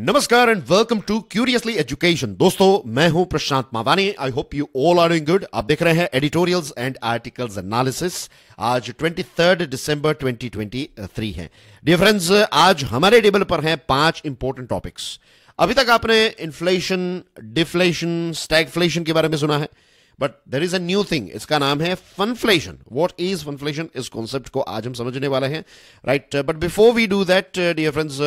नमस्कार and welcome to curiously education दोस्तों मैं हूं Prashant Mawani I hope you all are doing good आप देख रहे हैं एडिटोरियल्स एंड आर्टिकल्स एनालिसिस आज 23 दिसंबर 2023 है डियर फ्रेंड्स आज हमारे टेबल पर हैं पांच इंपॉर्टेंट टॉपिक्स अभी तक आपने इन्फ्लेशन डिफ्लेशन स्टैगफ्लेशन के बारे में सुना है but there is a new thing इसका नाम है फनफ्लेशन वॉट इज फनफ्लेशन इस कॉन्सेप्ट को आज हम समझने वाले हैं right but before we do that dear friends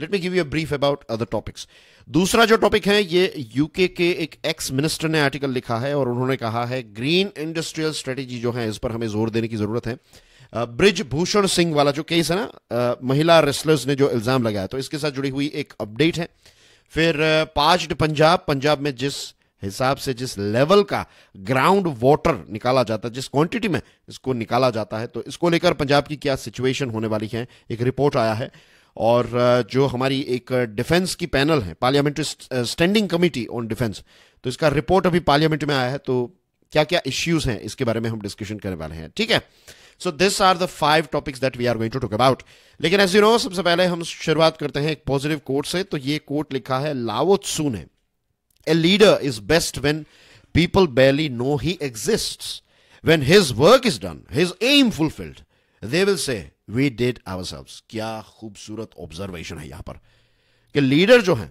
let me give you brief about other topics दूसरा जो टॉपिक है ये यूके के एक एक्स मिनिस्टर ने आर्टिकल लिखा है और उन्होंने कहा है ग्रीन इंडस्ट्रियल स्ट्रेटेजी जो है इस पर हमें जोर देने की जरूरत है ब्रिज भूषण सिंह वाला जो केस है ना महिला रेस्लर्स ने जो इल्जाम लगाया तो इसके साथ जुड़ी हुई एक अपडेट है फिर पाज पंजाब पंजाब में जिस हिसाब से जिस लेवल का ग्राउंड वाटर निकाला जाता है जिस क्वांटिटी में इसको निकाला जाता है तो इसको लेकर पंजाब की क्या सिचुएशन होने वाली है एक रिपोर्ट आया है और जो हमारी एक डिफेंस की पैनल है parliamentary standing committee on defence तो इसका रिपोर्ट अभी पार्लियामेंट में आया है तो क्या क्या इश्यूज हैं इसके बारे में हम डिस्कशन करने वाले हैं ठीक है so this are the five topics that we are going to talk about लेकिन एज यू नो सबसे पहले हम शुरुआत करते हैं एक पॉजिटिव कोर्ट से तो ये कोर्ट लिखा है सू ने a leader is best when people barely know he exists when his work is done his aim fulfilled they will say we did ourselves क्या खूबसूरत ऑब्जर्वेशन है यहां पर कि लीडर जो है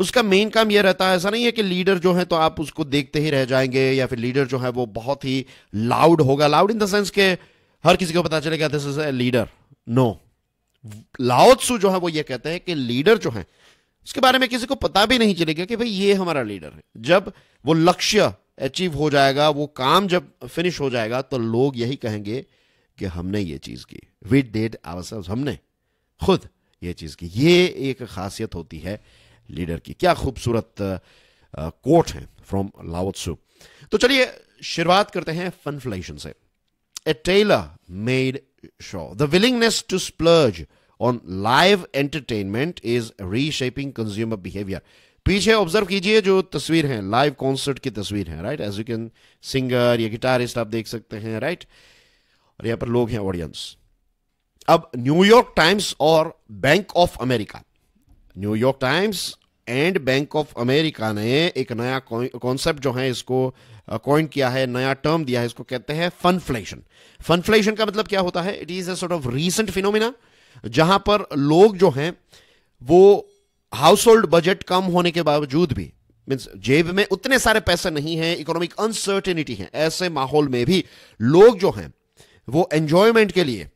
उसका मेन काम यह रहता है ऐसा नहीं है कि लीडर जो है तो आप उसको देखते ही रह जाएंगे या फिर लीडर जो है वो बहुत ही लाउड होगा लाउड इन द सेंस के हर किसी को पता चलेगा this is a leader no Lao Tzu जो है वो ये कहते हैं कि लीडर जो है उसके बारे में किसी को पता भी नहीं चलेगा कि भाई ये हमारा लीडर है जब वो लक्ष्य अचीव हो जाएगा वो काम जब फिनिश हो जाएगा तो लोग यही कहेंगे कि हमने ये चीज़ की वी डेड आवर हमने खुद ये चीज़ की ये एक खासियत होती है लीडर की क्या खूबसूरत कोट है फ्रॉम लावत्सु तो चलिए शुरुआत करते हैं फनफ्लेशन से a tailor made show the willingness to splurge on live entertainment is reshaping consumer behaviour पीछे ऑब्जर्व कीजिए जो तस्वीर है लाइव कॉन्सर्ट की तस्वीर है right as you can singer या गिटारिस्ट आप देख सकते हैं राइट right? और यहां पर लोग हैं ऑडियंस अब न्यूयॉर्क टाइम्स और Bank of America New York Times and Bank of America ने एक नया कॉन्सेप्ट जो है इसको कॉइन किया है नया टर्म दिया है इसको कहते हैं फनफ्लेशन फनफ्लेशन का मतलब क्या होता है it is a sort of recent phenomena जहां पर लोग जो हैं वो हाउस होल्ड बजट कम होने के बावजूद भी मीन्स जेब में उतने सारे पैसे नहीं है इकोनॉमिक अनसर्टेनिटी है ऐसे माहौल में भी लोग जो हैं वो एंजॉयमेंट के लिए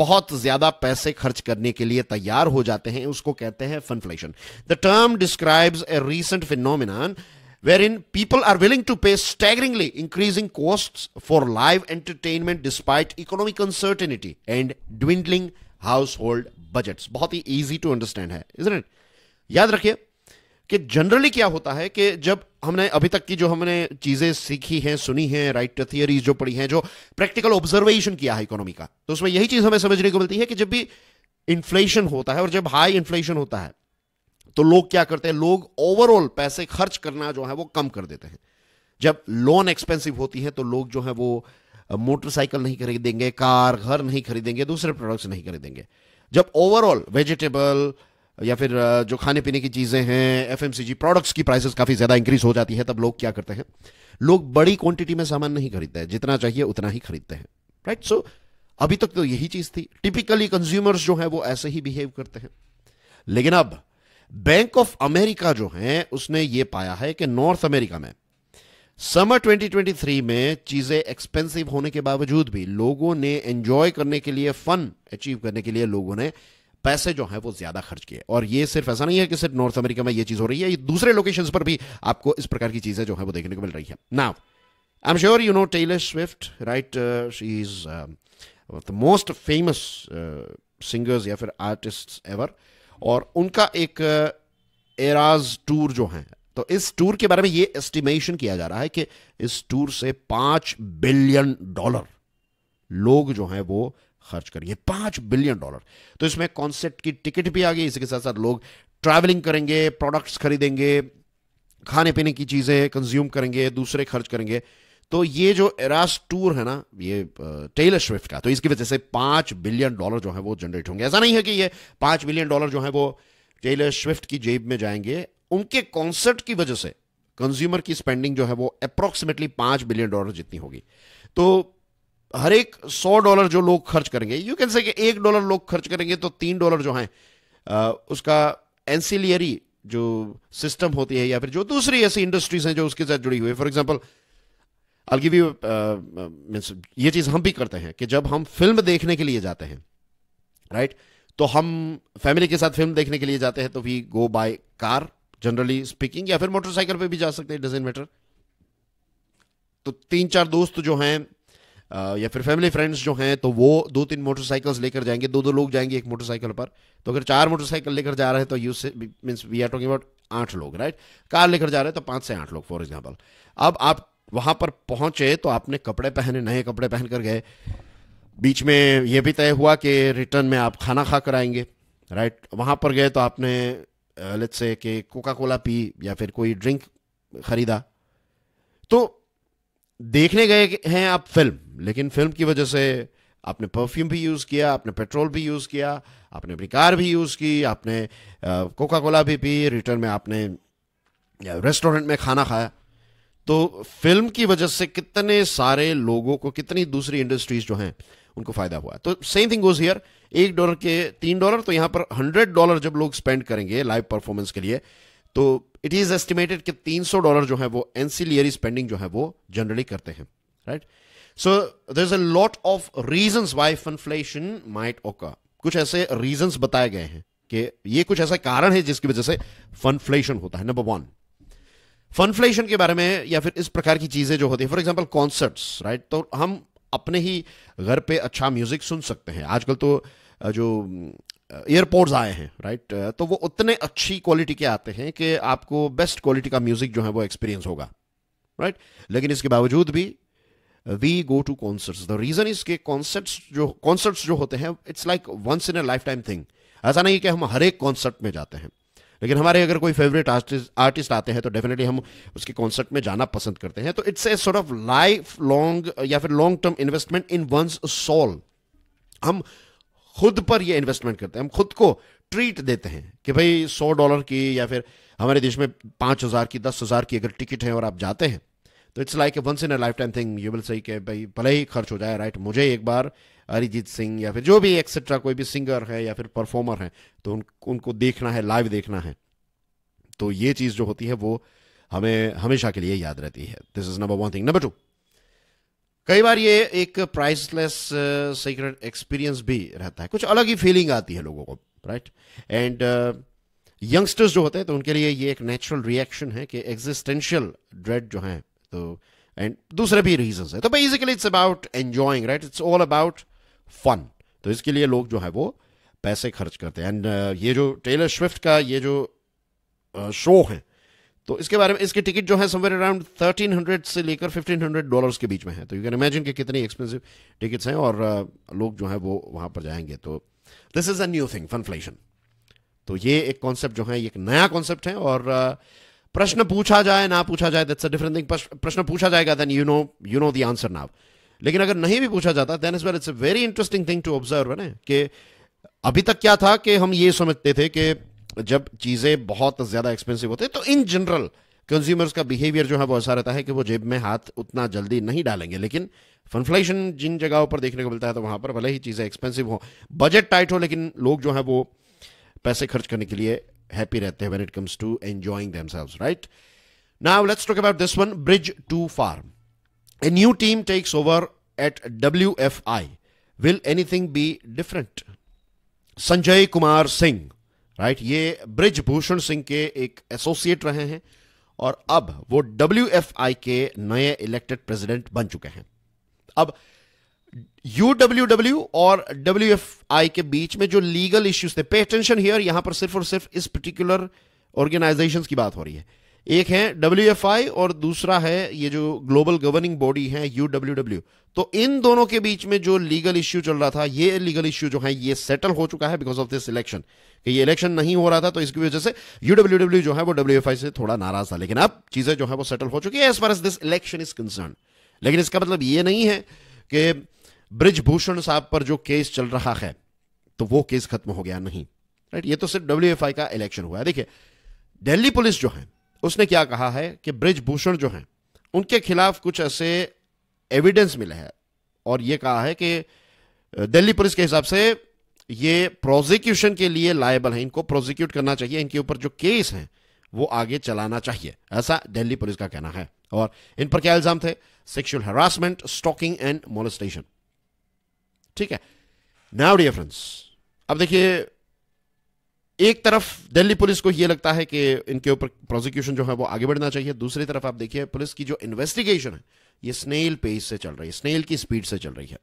बहुत ज्यादा पैसे खर्च करने के लिए तैयार हो जाते हैं उसको कहते हैं funflation the term describes a recent phenomenon wherein people are willing to pay staggeringly increasing cost for live entertainment despite economic uncertainty and dwindling household budget बहुत ही ईजी टू अंडरस्टैंड है याद रखिए कि generally क्या होता है कि जब हमने अभी तक की जो हमने चीजें सीखी हैं सुनी हैं राइट थियरीज जो पढ़ी हैं जो प्रैक्टिकल ऑब्जर्वेशन किया है इकोनॉमी का तो उसमें यही चीज हमें समझने को मिलती है कि जब भी इन्फ्लेशन होता है और जब हाई इन्फ्लेशन होता है तो लोग क्या करते हैं लोग ओवरऑल पैसे खर्च करना जो है वो कम कर देते हैं जब लोन एक्सपेंसिव होती है तो लोग जो है वो मोटरसाइकिल नहीं खरीदेंगे कार घर नहीं खरीदेंगे दूसरे प्रोडक्ट्स नहीं खरीदेंगे जब ओवरऑल वेजिटेबल या फिर जो खाने पीने की चीज़ें हैं एफ प्रोडक्ट्स की प्राइसेस काफ़ी ज़्यादा इंक्रीज़ हो जाती है तब लोग क्या करते हैं लोग बड़ी क्वांटिटी में सामान नहीं खरीदते हैं जितना चाहिए उतना ही खरीदते हैं राइट सो अभी तक तो यही चीज़ थी टिपिकली कंज्यूमर्स जो हैं वो ऐसे ही बिहेव करते हैं लेकिन अब बैंक ऑफ अमेरिका जो है उसने ये पाया है कि नॉर्थ अमेरिका में समर 2023 में चीज़ें एक्सपेंसिव होने के बावजूद भी लोगों ने एंजॉय करने के लिए फन अचीव करने के लिए लोगों ने पैसे जो हैं वो ज़्यादा खर्च किए और ये सिर्फ ऐसा नहीं है कि सिर्फ नॉर्थ अमेरिका में ये चीज़ हो रही है ये दूसरे लोकेशंस पर भी आपको इस प्रकार की चीज़ें जो है वो देखने को मिल रही है now I am sure you know Taylor Swift right she is the most famous singers या फिर आर्टिस्ट एवर और उनका एक एराज uh, टूर जो है तो इस टूर के बारे में ये एस्टिमेशन किया जा रहा है कि इस टूर से पांच बिलियन डॉलर लोग जो हैं वो खर्च करेंगे पांच बिलियन डॉलर तो इसमें कॉन्सेप्ट की टिकट भी आ गई के साथ साथ लोग ट्रैवलिंग करेंगे प्रोडक्ट्स खरीदेंगे खाने पीने की चीज़ें कंज्यूम करेंगे दूसरे खर्च करेंगे तो ये जो एरास टूर है ना ये टेलर स्विफ्ट का तो इसकी वजह से पांच बिलियन डॉलर जो है वो जनरेट होंगे ऐसा नहीं है कि ये पांच बिलियन डॉलर जो है वो टेलर स्विफ्ट की जेब में जाएंगे उनके कॉन्सर्ट की वजह से कंज्यूमर की स्पेंडिंग जो है वो अप्रोक्सीमेटली पांच बिलियन डॉलर जितनी होगी तो हर एक सौ डॉलर जो लोग खर्च करेंगे यू कैन से कि एक डॉलर लोग खर्च करेंगे तो तीन डॉलर जो हैं उसका एनसीलियरी जो सिस्टम होती है या फिर जो दूसरी ऐसी इंडस्ट्रीज हैं जो उसके साथ जुड़ी हुई है for example I you means ये चीज़ हम भी करते हैं कि जब हम फिल्म देखने के लिए जाते हैं राइट right? तो हम फैमिली के साथ फिल्म देखने के लिए जाते हैं तो we go by car generally speaking या फिर मोटरसाइकिल पे भी जा सकते हैं डजेंट मैटर तो तीन चार दोस्त जो हैं या फिर फैमिली फ्रेंड्स जो हैं तो वो दो तीन मोटरसाइकिल्स लेकर जाएंगे दो दो लोग जाएंगे एक मोटरसाइकिल पर तो अगर चार मोटरसाइकिल लेकर जा रहे हैं तो you say means we are talking about आठ लोग राइट कार लेकर जा रहे हैं तो पाँच से आठ लोग फॉर एग्जाम्पल अब आप वहाँ पर पहुँचे तो आपने कपड़े पहने नए कपड़े पहन कर गए बीच में ये भी तय हुआ कि रिटर्न में आप खाना खा कर आएंगे राइट वहाँ पर गए तो आपने लेट्स से कि कोका कोला पी या फिर कोई ड्रिंक खरीदा तो देखने गए हैं आप फिल्म लेकिन फिल्म की वजह से आपने परफ्यूम भी यूज़ किया आपने पेट्रोल भी यूज़ किया आपने अपनी कार भी यूज़ की आपने कोका कोला भी पी रिटर्न में आपने रेस्टोरेंट में खाना खाया तो फिल्म की वजह से कितने सारे लोगों को कितनी दूसरी इंडस्ट्रीज जो हैं उनको फ़ायदा हुआ तो सेम थिंग गोज हियर एक डॉलर के तीन डॉलर तो यहाँ पर हंड्रेड डॉलर जब लोग स्पेंड करेंगे लाइव परफॉर्मेंस के लिए तो इट इज एस्टिमेटेड कि 300 डॉलर जो है वो एनसीलियरी स्पेंडिंग जो है वो जनरली करते हैं right so there is a lot of reason why funflation might occur कुछ ऐसे रीजन बताए गए हैं कि ये कुछ ऐसा कारण है जिसकी वजह से फनफ्लेशन होता है नंबर वन फनफ्लेशन के बारे में या फिर इस प्रकार की चीजें जो होती है फॉर एग्जाम्पल कॉन्सर्ट्स राइट तो हम अपने ही घर पे अच्छा म्यूजिक सुन सकते हैं आजकल तो जो एयरपोर्ट्स uh, आए हैं राइट uh, तो वो उतने अच्छी क्वालिटी के आते हैं कि आपको बेस्ट क्वालिटी का म्यूज़िक जो है वो एक्सपीरियंस होगा राइट लेकिन इसके बावजूद भी we go to concerts the reason is के कॉन्सर्ट्स जो कॉन्सर्ट्स जो होते हैं it's like once in a life time thing ऐसा नहीं कि हम हर एक कॉन्सर्ट में जाते हैं लेकिन हमारे अगर कोई फेवरेट आर्टिस्ट आर्टिस्ट आते हैं तो डेफिनेटली हम उसके कॉन्सर्ट में जाना पसंद करते हैं तो it's a sort of life long या फिर long term investment in oneself हम खुद पर ये इन्वेस्टमेंट करते हैं हम खुद को ट्रीट देते हैं कि भाई सौ डॉलर की या फिर हमारे देश में पांच हज़ार की दस हज़ार की अगर टिकट है और आप जाते हैं तो it's like once in a life time thing you will सही कि भाई भले ही खर्च हो जाए राइट मुझे एक बार अरिजीत सिंह या फिर जो भी एक्सेट्रा कोई भी सिंगर है या फिर परफॉर्मर है तो उन उनको देखना है लाइव देखना है तो ये चीज़ जो होती है वो हमें हमेशा के लिए याद रहती है this is number one thing number two कई बार ये एक प्राइसलेस सीक्रेट एक्सपीरियंस भी रहता है कुछ अलग ही फीलिंग आती है लोगों को राइट एंड यंगस्टर्स जो होते हैं तो उनके लिए ये एक नेचुरल रिएक्शन है कि एग्जिस्टेंशियल ड्रेड जो है तो एंड दूसरे भी रीजन है तो basically it's about enjoying right it's all about fun तो इसके लिए लोग जो है वो पैसे खर्च करते हैं एंड uh, ये जो टेलर स्विफ्ट का ये जो शो uh, है तो इसके बारे में इसके टिकट जो है समवेयर अराउंड 1300 से लेकर 1500 डॉलर्स के बीच में है तो यू कैन इमेजिन कि कितनी एक्सपेंसिव टिकट्स हैं और लोग जो है वो वहाँ पर जाएंगे तो this is a new thing funflation तो ये एक कॉन्सेप्ट जो है ये एक नया कॉन्सेप्ट है और प्रश्न पूछा जाए ना पूछा जाए दैट्स अ डिफरेंट थिंग प्रश्न पूछा जाएगा then you know you know the answer now लेकिन अगर नहीं भी पूछा जाता then is well it's a very interesting thing to observe है ना कि अभी तक क्या था कि हम ये समझते थे कि जब चीज़ें बहुत ज़्यादा एक्सपेंसिव होते हैं तो इन जनरल कंज्यूमर्स का बिहेवियर जो है वो ऐसा रहता है कि वो जेब में हाथ उतना जल्दी नहीं डालेंगे लेकिन फनफ्लेशन जिन जगहों पर देखने को मिलता है तो वहां पर भले ही चीज़ें एक्सपेंसिव हो बजट टाइट हो लेकिन लोग जो है वो पैसे खर्च करने के लिए हैप्पी रहते हैं when it comes to enjoying right now let's talk about this one bridge too far a new team takes over at W F I will anything be different Sanjay Kumar Singh right ये ब्रिजभूषण सिंह के एक एसोसिएट रहे हैं और अब वो डब्ल्यू के नए इलेक्टेड प्रेसिडेंट बन चुके हैं अब यू और डब्ल्यू के बीच में जो लीगल इश्यूज थे पे अटेंशन हियर यहां पर सिर्फ और सिर्फ इस पर्टिकुलर ऑर्गेनाइजेशंस की बात हो रही है एक है डब्ल्यू और दूसरा है ये जो ग्लोबल गवर्निंग बॉडी है यू तो इन दोनों के बीच में जो लीगल इश्यू चल रहा था ये लीगल इश्यू जो है ये सेटल हो चुका है बिकॉज ऑफ दिस इलेक्शन कि ये इलेक्शन नहीं हो रहा था तो इसकी वजह से यू जो है वो डब्ल्यू से थोड़ा नाराज था लेकिन अब चीजें जो है वो सेटल हो चुकी है as far as this election is concern लेकिन इसका मतलब ये नहीं है कि ब्रिजभूषण साहब पर जो केस चल रहा है तो वो केस खत्म हो गया नहीं राइट ये तो सिर्फ डब्ल्यू का इलेक्शन हुआ है देखिए दिल्ली पुलिस जो है उसने क्या कहा है कि ब्रिजभूषण जो हैं उनके खिलाफ कुछ ऐसे एविडेंस मिले हैं और यह कहा है कि दिल्ली पुलिस के हिसाब से ये प्रोजिक्यूशन के लिए लायबल है इनको प्रोजिक्यूट करना चाहिए इनके ऊपर जो केस है वो आगे चलाना चाहिए ऐसा दिल्ली पुलिस का कहना है और इन पर क्या इल्जाम थे sexual harassment stalking and molestation ठीक है नाउ डियर फ्रेंड्स अब देखिए एक तरफ दिल्ली पुलिस को यह लगता है कि इनके ऊपर प्रोसिक्यूशन जो है वो आगे बढ़ना चाहिए दूसरी तरफ आप देखिए पुलिस की जो इन्वेस्टिगेशन है ये स्नेल पेस से चल रही है स्नेल की स्पीड से चल रही है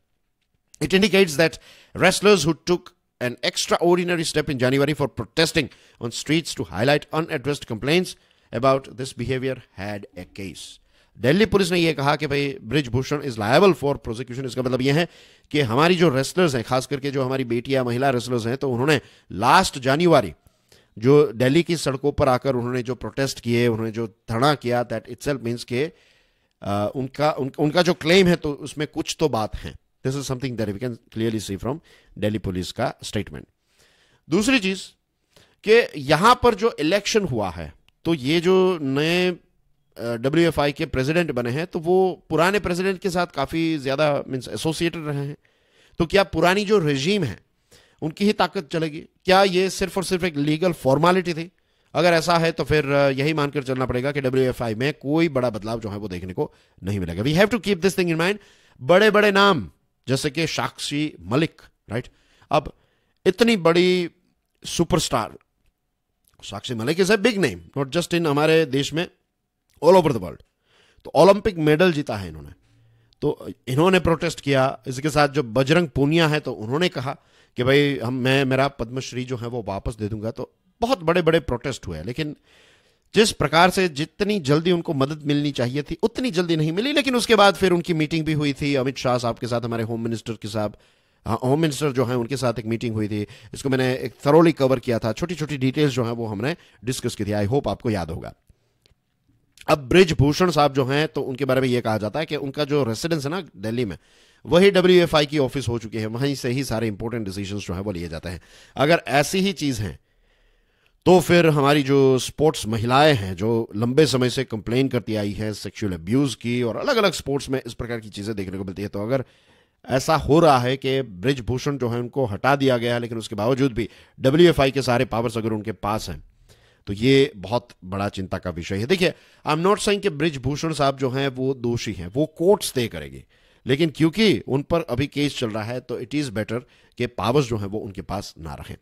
it indicates that wrestlers who took an extra ordinary step in January for protesting on streets to highlight unaddressed complain about this behaviour had a case Delhi police ने यह कहा कि भाई Brijbhushan is liable for prosecution इसका मतलब यह है कि हमारी जो रेस्लर्स हैं खास करके जो हमारी बेटियां महिला रेस्लर्स हैं तो उन्होंने लास्ट जानवरी जो दिल्ली की सड़कों पर आकर उन्होंने जो प्रोटेस्ट किए उन्होंने जो धरना किया दैट इट सेल्फ मीन्स के उनका उन, उनका जो क्लेम है तो उसमें कुछ तो बात है this is something that we can clearly see from Delhi police का स्टेटमेंट दूसरी चीज कि यहां पर जो इलेक्शन हुआ है तो ये जो नए डब्ल्यू एफ आई के प्रेसिडेंट बने हैं तो वो पुराने प्रेसिडेंट के साथ काफ़ी ज़्यादा मीन्स एसोसिएटेड रहे हैं तो क्या पुरानी जो रेजीम है उनकी ही ताकत चलेगी क्या ये सिर्फ और सिर्फ एक लीगल फॉर्मेलिटी थी अगर ऐसा है तो फिर यही मानकर चलना पड़ेगा कि डब्ल्यू एफ आई में कोई बड़ा बदलाव जो है वो देखने को नहीं मिलेगा we have to keep this thing in mind बड़े बड़े नाम जैसे कि साक्षी मलिक राइट अब इतनी बड़ी superstar Sakshi Malik is a big name not just in हमारे देश में ऑल ओवर द वर्ल्ड तो ओलंपिक मेडल जीता है इन्होंने तो इन्होंने प्रोटेस्ट किया इसके साथ जो बजरंग पूनिया है तो उन्होंने कहा कि भाई हम मैं मेरा पद्मश्री जो है वो वापस दे दूंगा तो बहुत बड़े बड़े प्रोटेस्ट हुए लेकिन जिस प्रकार से जितनी जल्दी उनको मदद मिलनी चाहिए थी उतनी जल्दी नहीं मिली लेकिन उसके बाद फिर उनकी मीटिंग भी हुई थी अमित शाह साहब के साथ हमारे होम मिनिस्टर के साहब होम मिनिस्टर जो है उनके साथ एक मीटिंग हुई थी इसको मैंने एक थरोली कवर किया था छोटी छोटी डिटेल्स जो है वो हमने डिस्कस की थी आई होप आपको याद होगा अब ब्रिज भूषण साहब जो हैं तो उनके बारे में यह कहा जाता है कि उनका जो रेसिडेंस है ना दिल्ली में वही डब्ल्यू एफ आई की ऑफिस हो चुकी है वहीं से ही सारे इंपॉर्टेंट डिसीजन जो है वो लिए जाते हैं अगर ऐसी ही चीज़ है तो फिर हमारी जो स्पोर्ट्स महिलाएं हैं जो लंबे समय से कंप्लेन करती आई हैं सेक्सुअल अब्यूज़ की और अलग अलग स्पोर्ट्स में इस प्रकार की चीज़ें देखने को मिलती है तो अगर ऐसा हो रहा है कि ब्रिज भूषण जो है उनको हटा दिया गया है लेकिन उसके बावजूद भी डब्ल्यू के सारे पावर्स अगर उनके पास हैं तो ये बहुत बड़ा चिंता का विषय है देखिए आई एम नॉट सेइंग कि ब्रिजभूषण साहब जो हैं वो दोषी हैं वो कोर्ट स्टे करेगी लेकिन क्योंकि उन पर अभी केस चल रहा है तो इट इज़ बेटर कि पावर्स जो हैं वो उनके पास ना रहें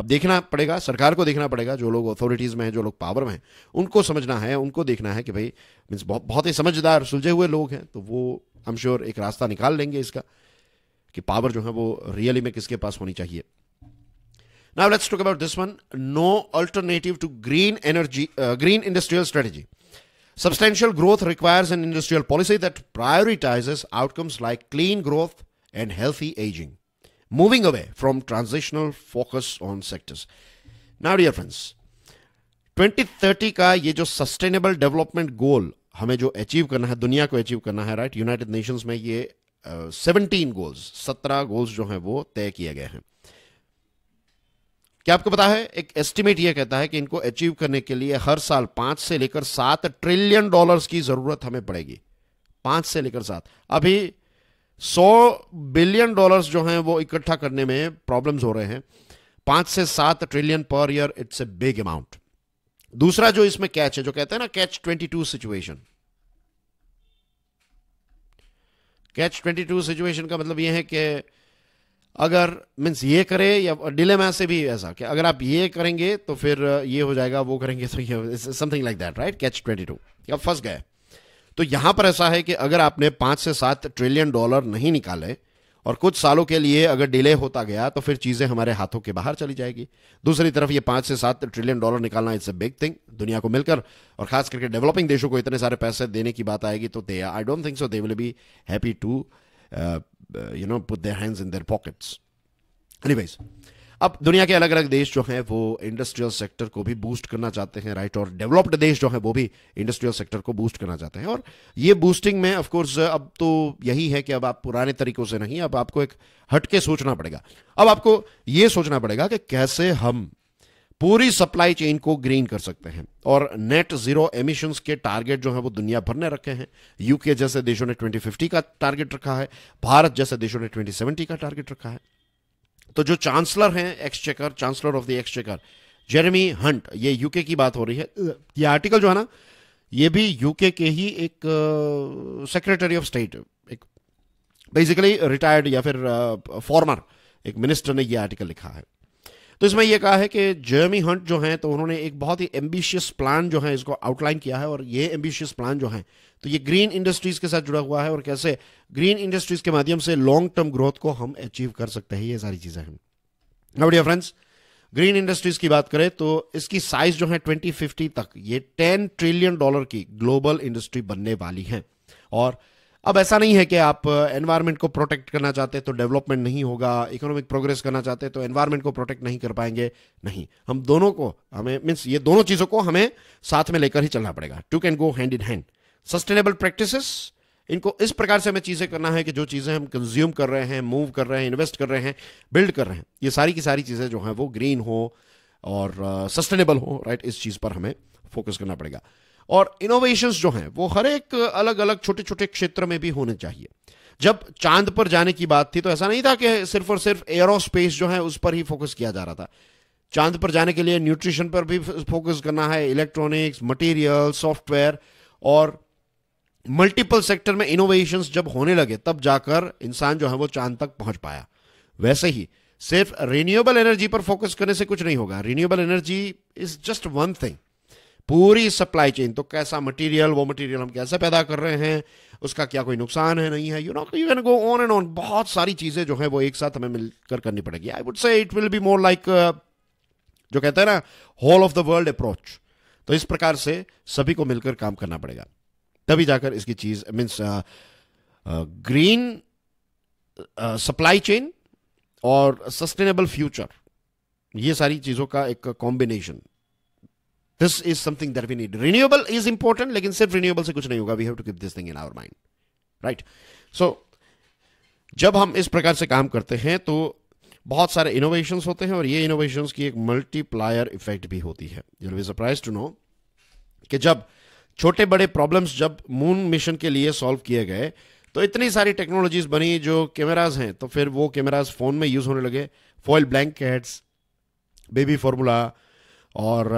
अब देखना पड़ेगा सरकार को देखना पड़ेगा जो लोग अथॉरिटीज़ में हैं जो लोग पावर में हैं उनको समझना है उनको देखना है कि भाई मीन्स बहुत बहुत ही समझदार सुलझे हुए लोग हैं तो वो आई एम श्योर एक रास्ता निकाल लेंगे इसका कि पावर जो है वो रियली में किसके पास होनी चाहिए Now let's talk about this one. No alternative to green energy, uh, green industrial strategy. Substantial growth requires an industrial policy that prioritizes outcomes like clean growth and healthy aging, moving away from transitional focus on sectors. Now, dear friends, 2030 का ये जो sustainable development goal हमें जो achieve करना है दुनिया को achieve करना है राइट यूनाइटेड नेशंस में ये uh, 17 गोल्स 17 गोल्स जो हैं वो तय किए गए हैं क्या आपको पता है एक एस्टिमेट यह कहता है कि इनको अचीव करने के लिए हर साल पांच से लेकर सात ट्रिलियन डॉलर्स की ज़रूरत हमें पड़ेगी पांच से लेकर सात अभी सौ बिलियन डॉलर्स जो हैं वो इकट्ठा करने में प्रॉब्लम्स हो रहे हैं पांच से सात trillion per year it's a big amount दूसरा जो इसमें कैच है जो कहते हैं ना catch twenty two situation catch twenty two situation का मतलब यह है कि अगर मीन्स ये करे या डिले में से भी ऐसा कि अगर आप ये करेंगे तो फिर ये हो जाएगा वो करेंगे तो ये something like that right catch twenty two अब फंस गए तो यहां पर ऐसा है कि अगर आपने पांच से सात ट्रिलियन डॉलर नहीं निकाले और कुछ सालों के लिए अगर डिले होता गया तो फिर चीज़ें हमारे हाथों के बाहर चली जाएगी दूसरी तरफ ये पांच से सात ट्रिलियन डॉलर निकालना इट्स अ बिग थिंग दुनिया को मिलकर और खास करके डेवलपिंग देशों को इतने सारे पैसे देने की बात आएगी तो they I don't think so they will be happy to you know put their hands in their pockets anyways अब दुनिया के अलग अलग देश जो हैं वो इंडस्ट्रियल सेक्टर को भी बूस्ट करना चाहते हैं राइट और डेवलप्ड देश जो हैं वो भी इंडस्ट्रियल सेक्टर को बूस्ट करना चाहते हैं और ये बूस्टिंग में ऑफ कोर्स अब तो यही है कि अब आप पुराने तरीकों से नहीं अब आपको एक हटके सोचना पड़ेगा अब आपको ये सोचना पड़ेगा कि कैसे हम पूरी सप्लाई चेन को ग्रीन कर सकते हैं और नेट जीरो एमिशंस के टारगेट जो है वो दुनिया भर ने रखे हैं यूके जैसे देशों ने 2050 का टारगेट रखा है भारत जैसे देशों ने 2070 का टारगेट रखा है तो जो चांसलर हैं exchequer chancellor of the exchequer Jeremy Hunt ये यूके की बात हो रही है ये आर्टिकल जो है ना ये भी यूके के ही एक सेक्रेटरी ऑफ स्टेट एक बेसिकली रिटायर्ड या फिर फॉर्मर uh, एक मिनिस्टर ने ये आर्टिकल लिखा है तो इसमें यह कहा है कि जर्मी हंट जो हैं तो उन्होंने एक बहुत ही एम्बिशियस प्लान जो है इसको आउटलाइन किया है और ये एम्बिशियस प्लान जो है तो ये ग्रीन इंडस्ट्रीज के साथ जुड़ा हुआ है और कैसे ग्रीन इंडस्ट्रीज के माध्यम से लॉन्ग टर्म ग्रोथ को हम अचीव कर सकते हैं ये सारी चीज़ें हैं now dear friends green industries की बात करें तो इसकी साइज जो है 2050 तक ये 10 ट्रिलियन डॉलर की ग्लोबल इंडस्ट्री बनने वाली है और अब ऐसा नहीं है कि आप एनवायरनमेंट uh, को प्रोटेक्ट करना चाहते तो डेवलपमेंट नहीं होगा इकोनॉमिक प्रोग्रेस करना चाहते तो एनवायरनमेंट को प्रोटेक्ट नहीं कर पाएंगे नहीं हम दोनों को हमें मीन्स ये दोनों चीज़ों को हमें साथ में लेकर ही चलना पड़ेगा two can go hand in hand sustainable practice इनको इस प्रकार से हमें चीज़ें करना है कि जो चीज़ें हम कंज्यूम कर रहे हैं मूव कर रहे हैं इन्वेस्ट कर रहे हैं बिल्ड कर रहे हैं ये सारी की सारी चीज़ें जो हैं वो ग्रीन हो और सस्टेनेबल uh, हो राइट right? इस चीज़ पर हमें फोकस करना पड़ेगा और इनोवेशंस जो हैं वो हर एक अलग अलग छोटे छोटे क्षेत्र में भी होने चाहिए जब चांद पर जाने की बात थी तो ऐसा नहीं था कि सिर्फ और सिर्फ एयरोस्पेस जो है उस पर ही फोकस किया जा रहा था चांद पर जाने के लिए न्यूट्रिशन पर भी फोकस करना है इलेक्ट्रॉनिक्स मटेरियल सॉफ्टवेयर और मल्टीपल सेक्टर में इनोवेशंस जब होने लगे तब जाकर इंसान जो है वो चांद तक पहुंच पाया वैसे ही सिर्फ रिन्यूएबल एनर्जी पर फोकस करने से कुछ नहीं होगा renewable energy is just one thing पूरी सप्लाई चेन तो कैसा मटेरियल वो मटेरियल हम कैसे पैदा कर रहे हैं उसका क्या कोई नुकसान है नहीं है you know you can go on and on बहुत सारी चीज़ें जो है वो एक साथ हमें मिलकर करनी पड़ेगी I would say it will be more like जो कहते हैं ना whole of the world approach तो इस प्रकार से सभी को मिलकर काम करना पड़ेगा तभी जाकर इसकी चीज़ मीन्स ग्रीन सप्लाई चेन और सस्टेनेबल फ्यूचर ये सारी चीज़ों का एक combination this is something that we need renewable is important लेकिन सिर्फ रिन्यूएबल से कुछ नहीं होगा we have to keep this thing in our mind right so जब हम इस प्रकार से काम करते हैं तो बहुत सारे इनोवेशन होते हैं और ये इनोवेशन की एक मल्टीप्लायर इफेक्ट भी होती है you be surprise to know कि जब छोटे बड़े प्रॉब्लम्स जब मून मिशन के लिए सॉल्व किए गए तो इतनी सारी टेक्नोलॉजीज बनी जो कैमराज हैं तो फिर वो कैमराज फ़ोन में यूज़ होने लगे फॉइल ब्लैंकेट्स बेबी फॉर्मूला और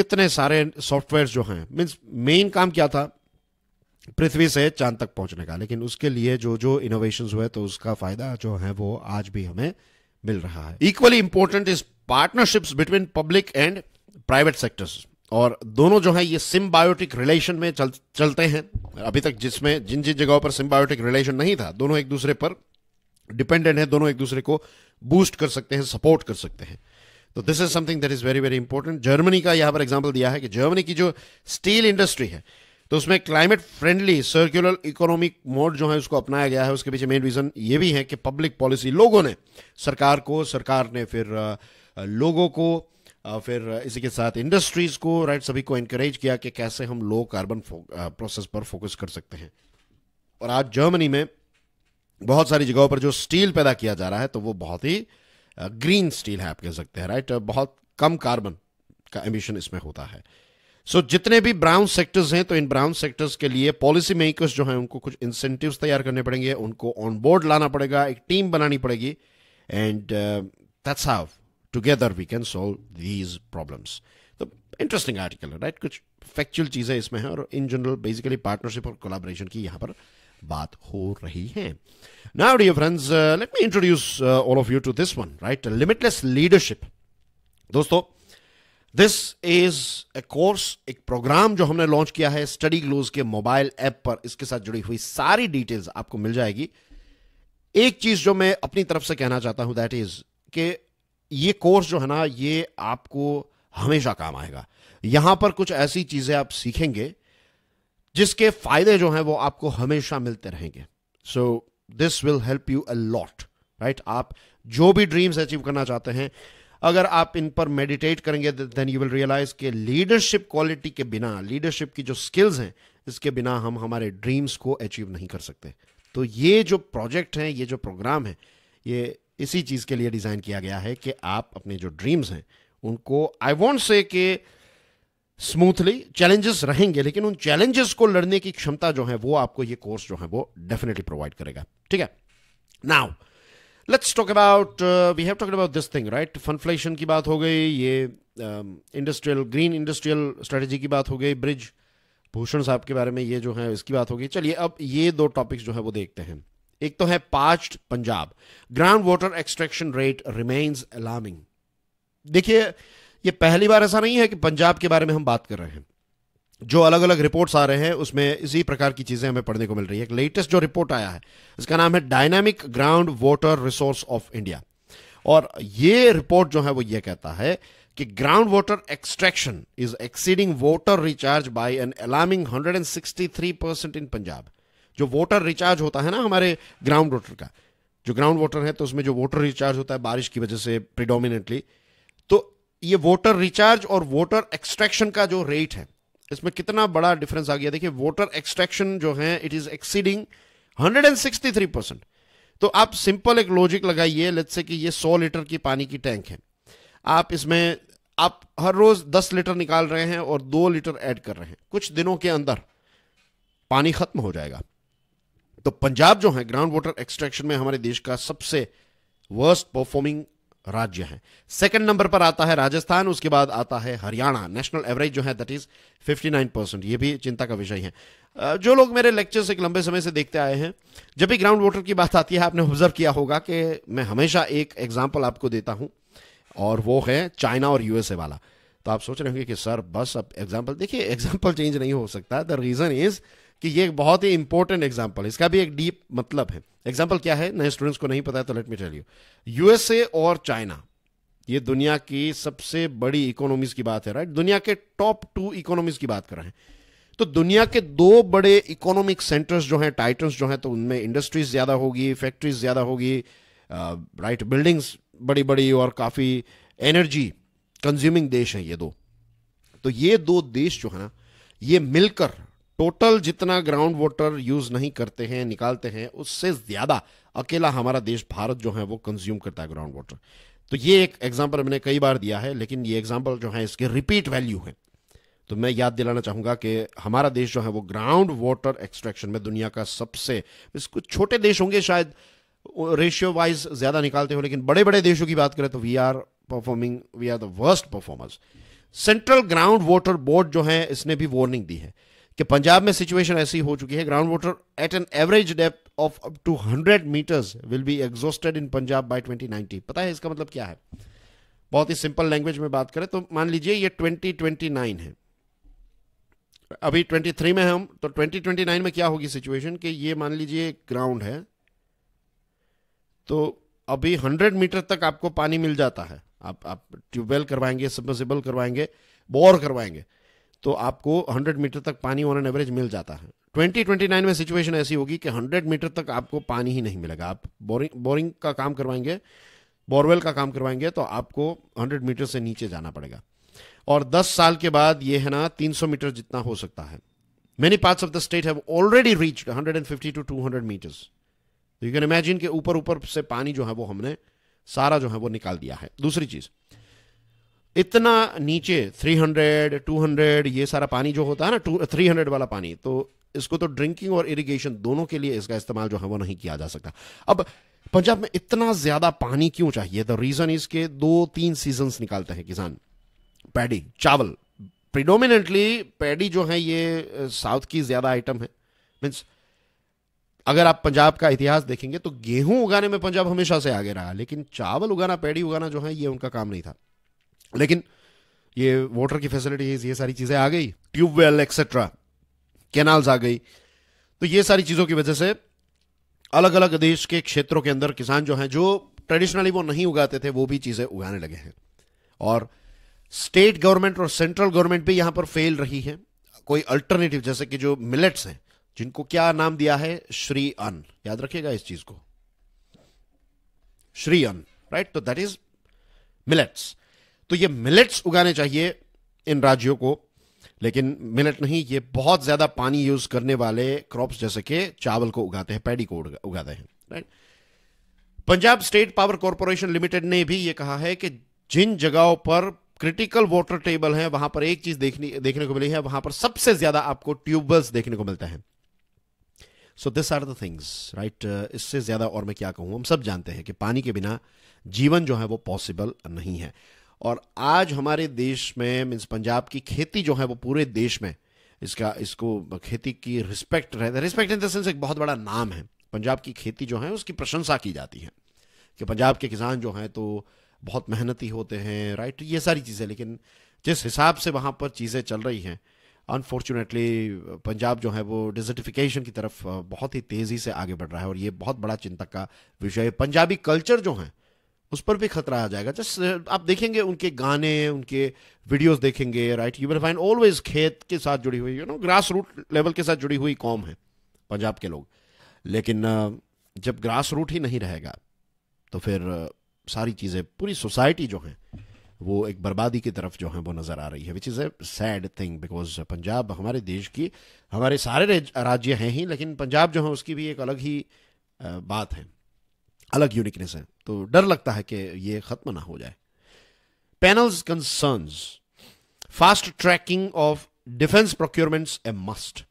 कितने सारे सॉफ्टवेयर जो हैं मीन्स मेन काम क्या था पृथ्वी से चांद तक पहुंचने का लेकिन उसके लिए जो जो इनोवेशन हुए तो उसका फायदा जो है वो आज भी हमें मिल रहा है equally important is partnerships between public and private sectors और दोनों जो है ये सिम्बायोटिक रिलेशन में चल, चलते हैं अभी तक जिसमें जिन जिन जगहों पर सिम्बायोटिक रिलेशन नहीं था दोनों एक दूसरे पर डिपेंडेंट है दोनों एक दूसरे को बूस्ट कर सकते हैं सपोर्ट कर सकते हैं तो this is something that is very very important Germany का यहां पर एग्जाम्पल दिया है कि जर्मनी की जो स्टील इंडस्ट्री है तो उसमें climate friendly circular economic mode जो है उसको अपनाया गया है उसके पीछे मेन रीजन ये भी है कि पब्लिक पॉलिसी लोगों ने सरकार को सरकार ने फिर लोगों को फिर इसी के साथ इंडस्ट्रीज को राइट सभी को एनकरेज किया कि कैसे हम लो कार्बन प्रोसेस पर फोकस कर सकते हैं और आज जर्मनी में बहुत सारी जगहों पर जो स्टील पैदा किया जा रहा है तो वो बहुत ही ग्रीन स्टील है आप कह सकते हैं राइट बहुत कम कार्बन का एमिशन इसमें होता है सो so, जितने भी ब्राउन सेक्टर्स हैं तो इन ब्राउन सेक्टर्स के लिए पॉलिसी मेकर्स जो हैं उनको कुछ इंसेंटिव्स तैयार करने पड़ेंगे उनको ऑन बोर्ड लाना पड़ेगा एक टीम बनानी पड़ेगी and that's how together we can solve these problems तो इंटरेस्टिंग आर्टिकल है राइट कुछ फैक्चुअल चीज़ें इसमें हैं और इन जनरल बेसिकली पार्टनरशिप और कोलाबोरेशन की यहां पर बात हो रही है now dear friends let me introduce all of you to this one right limitless leadership दोस्तों दिस इज ए कोर्स एक प्रोग्राम जो हमने लॉन्च किया है स्टडी ग्लोज के मोबाइल ऐप पर इसके साथ जुड़ी हुई सारी डिटेल्स आपको मिल जाएगी एक चीज जो मैं अपनी तरफ से कहना चाहता हूं दैट इज कि ये कोर्स जो है ना ये आपको हमेशा काम आएगा यहां पर कुछ ऐसी चीजें आप सीखेंगे जिसके फायदे जो हैं वो आपको हमेशा मिलते रहेंगे so this will help you a lot right आप जो भी ड्रीम्स अचीव करना चाहते हैं अगर आप इन पर मेडिटेट करेंगे देन यू विल रियलाइज के लीडरशिप क्वालिटी के बिना लीडरशिप की जो स्किल्स हैं इसके बिना हम हमारे ड्रीम्स को अचीव नहीं कर सकते तो ये जो प्रोजेक्ट हैं ये जो प्रोग्राम है ये इसी चीज़ के लिए डिज़ाइन किया गया है कि आप अपने जो ड्रीम्स हैं उनको आई वॉन्ट से के स्मूथली चैलेंजेस रहेंगे लेकिन उन चैलेंजेस को लड़ने की क्षमता जो है वो आपको ये कोर्स जो है वो डेफिनेटली प्रोवाइड करेगा ठीक है now let's talk about we have talk about this thing right funflation की बात हो गई ये इंडस्ट्रियल ग्रीन इंडस्ट्रियल स्ट्रेटजी की बात हो गई ब्रिज भूषण साहब के बारे में ये जो है इसकी बात हो गई चलिए अब ये दो टॉपिक्स जो है वो देखते हैं एक तो है past Punjab ground water extraction rate remains alarming देखिए ये पहली बार ऐसा नहीं है कि पंजाब के बारे में हम बात कर रहे हैं जो अलग अलग रिपोर्ट्स आ रहे हैं उसमें इसी प्रकार की चीज़ें हमें पढ़ने को मिल रही है लेटेस्ट जो रिपोर्ट आया है इसका नाम है dynamic ground water resource of India और ये रिपोर्ट जो है वो ये कहता है कि ground water extraction is exceeding water recharge by an alarming 163 percent in Punjab जो वाटर रिचार्ज होता है ना हमारे ग्राउंड वाटर का जो ग्राउंड वाटर है तो उसमें जो वाटर रिचार्ज होता है बारिश की वजह से प्रिडोमिनेटली तो ये वोटर रिचार्ज और वोटर एक्सट्रैक्शन का जो रेट है इसमें कितना बड़ा डिफरेंस आ गया देखिए वोटर एक्सट्रैक्शन जो है इट इज एक्सीडिंग 163 परसेंट तो आप सिंपल एक लॉजिक लगाइए लेट्स से कि ये 100 लीटर की पानी की टैंक है आप इसमें आप हर रोज 10 लीटर निकाल रहे हैं और 2 लीटर ऐड कर रहे हैं कुछ दिनों के अंदर पानी खत्म हो जाएगा तो पंजाब जो है ग्राउंड वाटर एक्सट्रैक्शन में हमारे देश का सबसे वर्स्ट परफॉर्मिंग राज्य हैं सेकंड नंबर पर आता है राजस्थान उसके बाद आता है हरियाणा नेशनल एवरेज जो है दैट इज 59 परसेंट ये भी चिंता का विषय है जो लोग मेरे लेक्चर्स एक लंबे समय से देखते आए हैं जब भी ग्राउंड वाटर की बात आती है आपने ऑब्जर्व किया होगा कि मैं हमेशा एक एग्जाम्पल आपको देता हूं और वो है चाइना और यूएसए वाला तो आप सोच रहे होंगे कि सर बस अब एग्जाम्पल देखिए एग्जाम्पल चेंज नहीं हो सकता द रीज़न इज़ कि ये एक बहुत ही इंपॉर्टेंट एग्जाम्पल इसका भी एक डीप मतलब है एग्जाम्पल क्या है नए स्टूडेंट्स को नहीं पता तो let me tell you USA और चाइना ये दुनिया की सबसे बड़ी इकोनॉमीज की बात है राइट दुनिया के टॉप टू इकोनॉमीज की बात कर रहे हैं तो दुनिया के दो बड़े इकोनॉमिक सेंटर्स जो हैं टाइटन्स जो हैं तो उनमें इंडस्ट्रीज ज़्यादा होगी फैक्ट्रीज ज़्यादा होगी राइट बिल्डिंग्स बड़ी बड़ी और काफ़ी एनर्जी कंज्यूमिंग देश हैं ये दो तो ये दो देश जो है ना ये मिलकर टोटल जितना ग्राउंड वाटर यूज नहीं करते हैं निकालते हैं उससे ज्यादा अकेला हमारा देश भारत जो है वो कंज्यूम करता है ग्राउंड वाटर तो ये एक एग्जाम्पल मैंने कई बार दिया है लेकिन ये एग्जाम्पल जो है इसके रिपीट वैल्यू है तो मैं याद दिलाना चाहूंगा कि हमारा देश जो है वो ग्राउंड वाटर एक्सट्रैक्शन में दुनिया का सबसे कुछ छोटे देश होंगे शायद रेशियो वाइज ज्यादा निकालते हो लेकिन बड़े बड़े देशों की बात करें तो we are performing we are the worst performers central ground water board जो है इसने भी वार्निंग दी है कि पंजाब में सिचुएशन ऐसी हो चुकी है ground water at an average depth of up to hundred metres will be exhausted in Punjab by 2090 पता है इसका मतलब क्या है बहुत ही सिंपल लैंग्वेज में बात करें तो मान लीजिए ये 2029 है अभी 23 में हम तो 2029 में क्या होगी सिचुएशन कि ये मान लीजिए ग्राउंड है तो अभी हंड्रेड मीटर तक आपको पानी मिल जाता है आप आप ट्यूबवेल करवाएंगे सबमर्सिबल करवाएंगे बोर करवाएंगे तो आपको 100 मीटर तक पानी ऑन एन एवरेज मिल जाता है 2029 में सिचुएशन ऐसी होगी कि 100 मीटर तक आपको पानी ही नहीं मिलेगा आप बोरिंग बोरिंग का काम करवाएंगे बोरवेल का काम करवाएंगे तो आपको 100 मीटर से नीचे जाना पड़ेगा और 10 साल के बाद ये है ना 300 मीटर जितना हो सकता है many parts of the state have already and fifty to hundred metres you can imagine के ऊपर ऊपर से पानी जो है वो हमने सारा जो है वो निकाल दिया है दूसरी चीज़ इतना नीचे 300, 200 ये सारा पानी जो होता है ना टू थ्री हंड्रेड वाला पानी तो इसको तो ड्रिंकिंग और इरिगेशन दोनों के लिए इसका इस्तेमाल जो है वो नहीं किया जा सकता अब पंजाब में इतना ज्यादा पानी क्यों चाहिए द रीजन इसके दो तीन सीजन निकालते हैं किसान पैडी चावल प्रिडोमिनेटली पैडी जो है ये साउथ की ज्यादा आइटम है मीन्स अगर आप पंजाब का इतिहास देखेंगे तो गेहूं उगाने में पंजाब हमेशा से आगे रहा लेकिन चावल उगाना पैडी उगाना जो है ये उनका काम नहीं था लेकिन ये वाटर की फैसिलिटीज ये सारी चीज़ें आ गई ट्यूबवेल एक्सेट्रा कैनाल्स आ गई तो ये सारी चीज़ों की वजह से अलग अलग देश के क्षेत्रों के अंदर किसान जो हैं जो ट्रेडिशनली वो नहीं उगाते थे वो भी चीज़ें उगाने लगे हैं और स्टेट गवर्नमेंट और सेंट्रल गवर्नमेंट भी यहां पर फेल रही है कोई अल्टरनेटिव जैसे कि जो मिलेट्स हैं जिनको क्या नाम दिया है श्री अन याद रखिएगा इस चीज़ को श्री अन राइट तो दैट इज मिलेट्स तो ये मिलेट्स उगाने चाहिए इन राज्यों को लेकिन मिलेट नहीं ये बहुत ज़्यादा पानी यूज़ करने वाले क्रॉप्स जैसे कि चावल को उगाते हैं पैडी को उगाते हैं right Punjab state power corporation limited ने भी ये कहा है कि जिन जगहों पर क्रिटिकल वाटर टेबल है वहां पर एक चीज देखने देखने को मिली है वहां पर सबसे ज्यादा आपको ट्यूबवेल्स देखने को मिलता है so this are the things right इससे ज्यादा और मैं क्या कहूं हम सब जानते हैं कि पानी के बिना जीवन जो है वो पॉसिबल नहीं है और आज हमारे देश में मीन्स पंजाब की खेती जो है वो पूरे देश में इसका इसको खेती की रिस्पेक्ट रहता है रिस्पेक्ट इन द सेंस एक बहुत बड़ा नाम है पंजाब की खेती जो है उसकी प्रशंसा की जाती है कि पंजाब के किसान जो हैं तो बहुत मेहनती होते हैं राइट ये सारी चीज़ें लेकिन जिस हिसाब से वहाँ पर चीज़ें चल रही हैं अनफॉर्चुनेटली पंजाब जो है वो डिजर्टिफिकेशन की तरफ बहुत ही तेज़ी से आगे बढ़ रहा है और ये बहुत बड़ा चिंतक का विषय है पंजाबी कल्चर जो है उस पर भी खतरा आ जाएगा जस्ट uh, आप देखेंगे उनके गाने उनके वीडियोस देखेंगे right you will find always खेत के साथ जुड़ी हुई you know grass root level के साथ जुड़ी हुई कौम है पंजाब के लोग लेकिन uh, जब ग्रास रूट ही नहीं रहेगा तो फिर uh, सारी चीज़ें पूरी सोसाइटी जो है वो एक बर्बादी की तरफ जो है वो नज़र आ रही है which is a sad thing because Punjab हमारे देश की हमारे सारे राज्य हैं ही लेकिन पंजाब जो है उसकी भी एक अलग ही बात है अलग यूनिकनेस है तो डर लगता है कि ये खत्म ना हो जाए panels concern fast tracking of defence procurements a must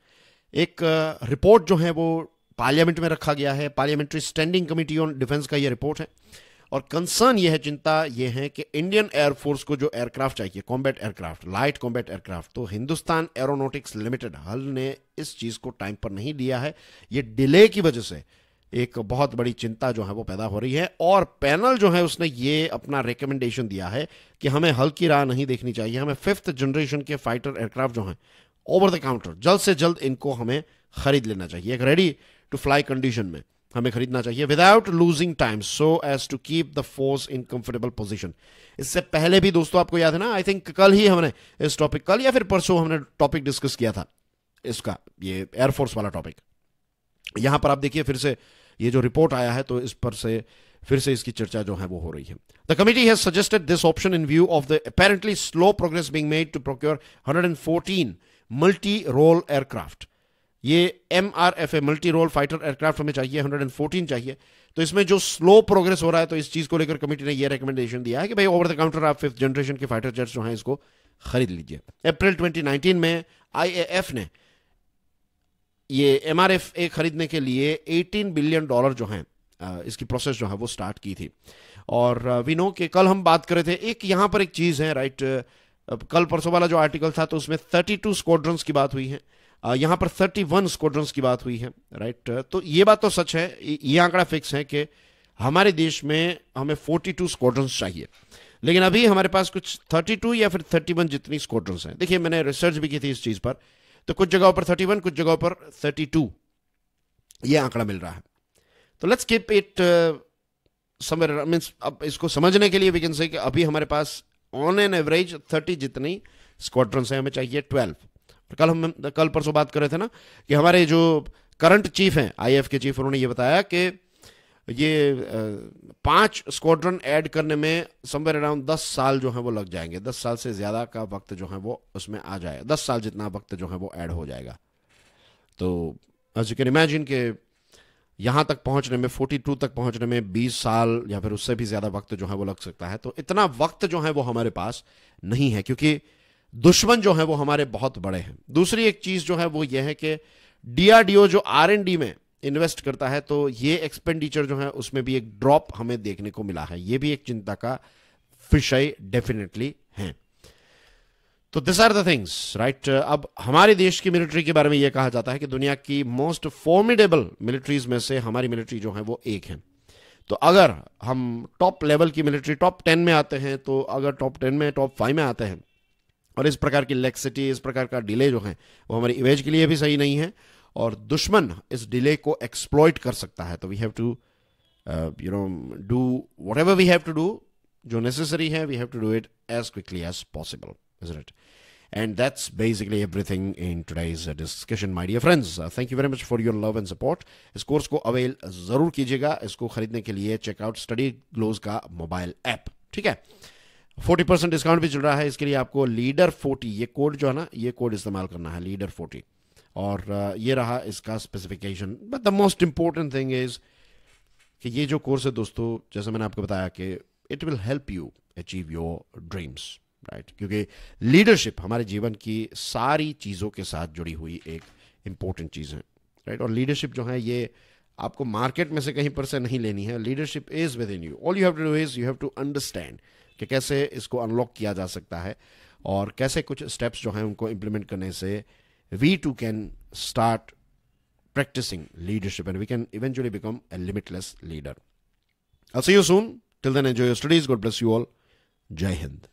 एक रिपोर्ट uh, जो है वो पार्लियामेंट में रखा गया है parliamentary standing committee on defence का ये रिपोर्ट है और कंसर्न ये है चिंता ये है कि इंडियन एयरफोर्स को जो एयरक्राफ्ट चाहिए combat aircraft light combat aircraft तो हिंदुस्तान एरोनोटिक्स लिमिटेड हल ने इस चीज़ को टाइम पर नहीं दिया है ये डिले की वजह से एक बहुत बड़ी चिंता जो है वो पैदा हो रही है और पैनल जो है उसने ये अपना रिकमेंडेशन दिया है कि हमें हल्की राह नहीं देखनी चाहिए हमें फिफ्थ जनरेशन के फाइटर एयरक्राफ्ट जो हैं ओवर द काउंटर जल्द से जल्द इनको हमें खरीद लेना चाहिए एक रेडी टू फ्लाई कंडीशन में हमें खरीदना चाहिए without losing time so as to keep the force in comfortable position इससे पहले भी दोस्तों आपको याद है ना आई थिंक कल ही हमने इस टॉपिक कल या फिर परसों हमने टॉपिक डिस्कस किया था इसका ये एयरफोर्स वाला टॉपिक यहां पर आप देखिए फिर से ये जो रिपोर्ट आया है तो इस पर से फिर से इसकी चर्चा जो है वो हो रही है the committee has suggested this option in view of the apparently slow progress being made to procure 114 multi role aircraft ये M R F A multi role fighter aircraft हमें चाहिए 114 चाहिए तो इसमें जो स्लो प्रोग्रेस हो रहा है तो इस चीज़ को लेकर कमेटी ने ये रिकमेंडेशन दिया है कि भाई ओवर द काउंटर आप फिफ्थ जनरेशन के फाइटर जेट्स जो हैं इसको खरीद लीजिए अप्रैल 2019 में आईएएफ ने ये एम खरीदने के लिए 18 बिलियन डॉलर जो है इसकी प्रोसेस जो है वो स्टार्ट की थी और विनो के कि कल हम बात कर रहे थे एक यहां पर एक चीज़ है राइट कल परसों वाला जो आर्टिकल था तो उसमें 32 स्क्वाड्रंस की बात हुई है यहां पर 31 स्क्वाड्रंस की बात हुई है राइट तो ये बात तो सच है ये आंकड़ा फिक्स है कि हमारे देश में हमें 42 स्क्वाड्रंस चाहिए लेकिन अभी हमारे पास कुछ 32 या फिर 31 जितनी स्क्वाड्रंस हैं देखिए मैंने रिसर्च भी की थी इस चीज़ पर तो कुछ जगहों पर 31 कुछ जगहों पर 32 ये आंकड़ा मिल रहा है तो let's keep it somewhere means अब इसको समझने के लिए वी से कि अभी हमारे पास ऑन एन एवरेज 30 जितनी स्क्वाड्रन है हमें चाहिए 12 और कल हम कल परसों बात कर रहे थे ना कि हमारे जो करंट चीफ हैं आईएफ के चीफ उन्होंने ये बताया कि ये पांच स्क्वाड्रन ऐड करने में समवेयर अराउंड दस साल जो है वो लग जाएंगे दस साल से ज़्यादा का वक्त जो है वो उसमें आ जाएगा दस साल जितना वक्त जो है वो ऐड हो जाएगा तो एज यू कैन इमेजिन के यहां तक पहुंचने में फोर्टी टू तक पहुंचने में बीस साल या फिर उससे भी ज़्यादा वक्त जो है वो लग सकता है तो इतना वक्त जो है वो हमारे पास नहीं है क्योंकि दुश्मन जो है वो हमारे बहुत बड़े हैं दूसरी एक चीज़ जो है वो ये है कि डीआरडीओ जो आर में इन्वेस्ट करता है तो ये एक्सपेंडिचर जो है उसमें भी एक ड्रॉप हमें देखने को मिला है ये भी एक चिंता का विषय डेफिनेटली है तो this are the things right अब हमारे देश की मिलिट्री के बारे में यह कहा जाता है कि दुनिया की मोस्ट फॉर्मिडेबल मिलिट्रीज में से हमारी मिलिट्री जो है वो एक है तो अगर हम टॉप लेवल की मिलिट्री टॉप टेन में आते हैं तो अगर टॉप टेन में टॉप फाइव में आते हैं और इस प्रकार की लेक्सिटी इस प्रकार का डिले जो है वो हमारी इमेज के लिए भी सही नहीं है और दुश्मन इस डिले को एक्सप्लॉयट कर सकता है तो we have to you know do whatever we have to do जो नेसेसरी है we have to do it as quickly as possible is it And that's basically everything in today's discussion, my dear friends. Uh, thank you very much for your love and support. इस course को avail ज़रूर कीजिएगा इसको खरीदने के लिए checkout study glows का mobile app ठीक है 40 परसेंट डिस्काउंट भी चल रहा है इसके लिए आपको लीडर 40 ये कोड जो है ना ये कोड इस्तेमाल करना है लीडर फोर्टी और ये रहा इसका specification but the most important thing is कि ये जो कोर्स है दोस्तों जैसे मैंने आपको बताया कि it will help you achieve your dreams right क्योंकि लीडरशिप हमारे जीवन की सारी चीज़ों के साथ जुड़ी हुई एक इम्पोर्टेंट चीज़ है राइट और लीडरशिप जो है ये आपको मार्केट में से कहीं पर से नहीं लेनी है leadership is within you all you have to do is you have to understand कि कैसे इसको अनलॉक किया जा सकता है और कैसे कुछ स्टेप्स जो हैं उनको इम्प्लीमेंट करने से we too can start practicing leadership and we can eventually become a limitless leader. I'll see you soon. Till then, enjoy your studies. God bless you all. Jai Hind.